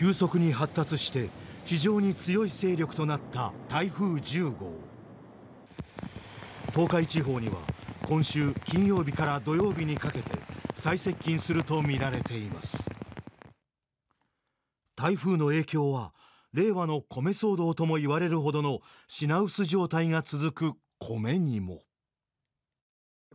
急速に発達して非常に強い勢力となった台風10号東海地方には今週金曜日から土曜日にかけて最接近するとみられています台風の影響は令和の米騒動とも言われるほどの品薄状態が続く米にも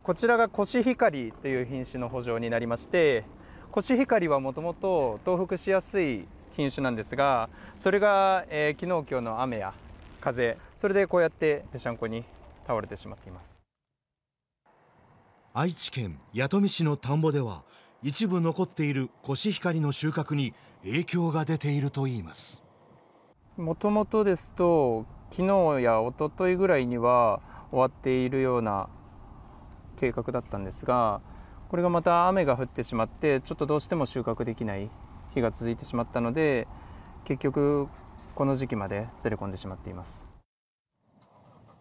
こちらがコシヒカリという品種の補助になりましてコシヒカリはもともと東北しやすい品種なんですがそれが、えー、昨日今日の雨や風それでこうやってぺしゃんこに倒れてしまっています愛知県弥富市の田んぼでは一部残っているコシヒカリの収穫に影響が出ているといいますもともとですと昨日や一昨日ぐらいには終わっているような計画だったんですがこれがまた雨が降ってしまってちょっとどうしても収穫できない日が続いてしまったので結局この時期まで連れ込んでしまっています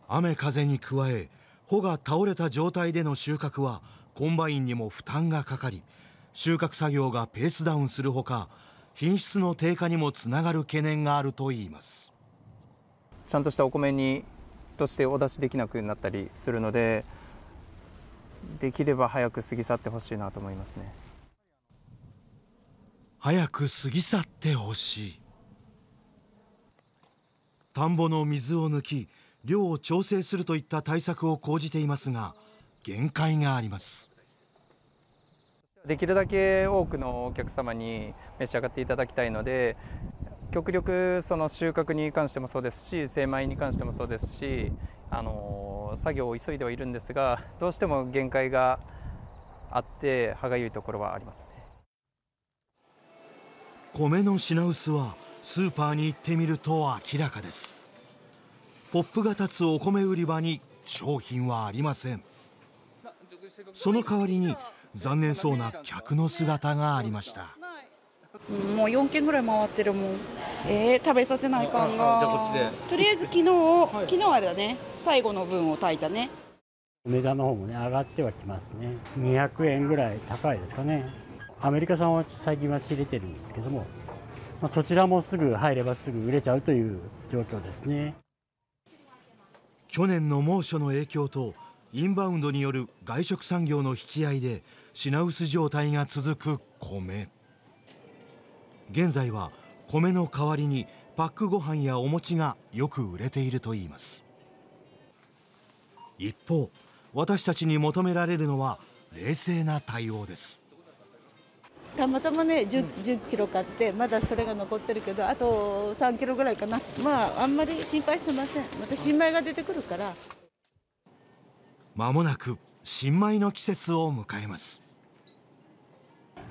雨風に加え穂が倒れた状態での収穫はコンバインにも負担がかかり収穫作業がペースダウンするほか品質の低下にもつながる懸念があるといいますちゃんとしたお米にとしてお出しできなくなったりするのでできれば早く過ぎ去ってほしいなと思いますね。早く過ぎ去ってほしい田んぼの水を抜き量を調整するといった対策を講じていますが限界がありますできるだけ多くのお客様に召し上がっていただきたいので極力その収穫に関してもそうですし精米に関してもそうですしあの作業を急いではいるんですがどうしても限界があって歯がゆいところはありますね。米の品薄はスーパーに行ってみると明らかですポップが立つお米売り場に商品はありませんその代わりに残念そうな客の姿がありましたもう4軒ぐらい回ってるもんえー、食べさせない感がとりあえず昨日、は昨日あれだね最後の分を炊いたね梅田の方もね上がってはきますね200円ぐらい高いですかねアメリカ産は最近は仕入れてるんですけども、まあ、そちらもすぐ入ればすぐ売れちゃうという状況ですね去年の猛暑の影響とインバウンドによる外食産業の引き合いで品薄状態が続く米現在は米の代わりにパックご飯やお餅がよく売れているといいます一方私たちに求められるのは冷静な対応ですたまたまね 10,、10キロ買ってまだそれが残ってるけどあと3キロぐらいかなまああんまり心配してませんまた新米が出てくるからまもなく新米の季節を迎えます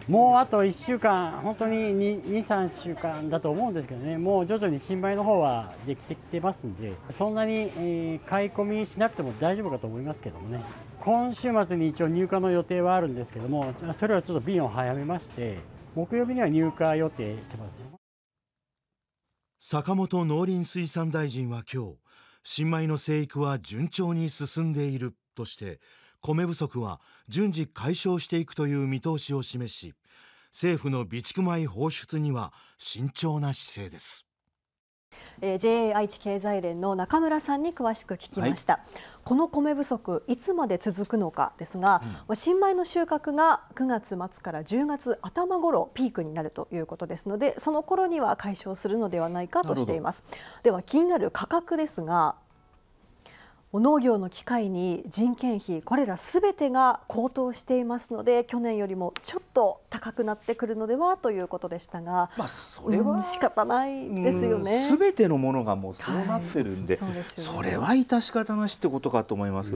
もうあと1週間本当に23週間だと思うんですけどねもう徐々に新米の方はできてきてますんでそんなに、えー、買い込みしなくても大丈夫かと思いますけどもね今週末に一応入荷の予定はあるんですけどもそれはちょっと便を早めまして木曜日には入荷予定してます、ね、坂本農林水産大臣は今日新米の生育は順調に進んでいるとして米不足は順次解消していくという見通しを示し政府の備蓄米放出には慎重な姿勢ですえー、JA 愛知経済連の中村さんに詳しく聞きました、はい、この米不足いつまで続くのかですが、うん、新米の収穫が9月末から10月頭ごろピークになるということですのでその頃には解消するのではないかとしていますでは気になる価格ですが農業の機会に人件費これらすべてが高騰していますので去年よりもちょっと高くなってくるのではということでしたが、まあ、それは、うん、仕方ないですよねすべてのものがもうそうなってるんではいそでね、それは致し方なしってことかと思います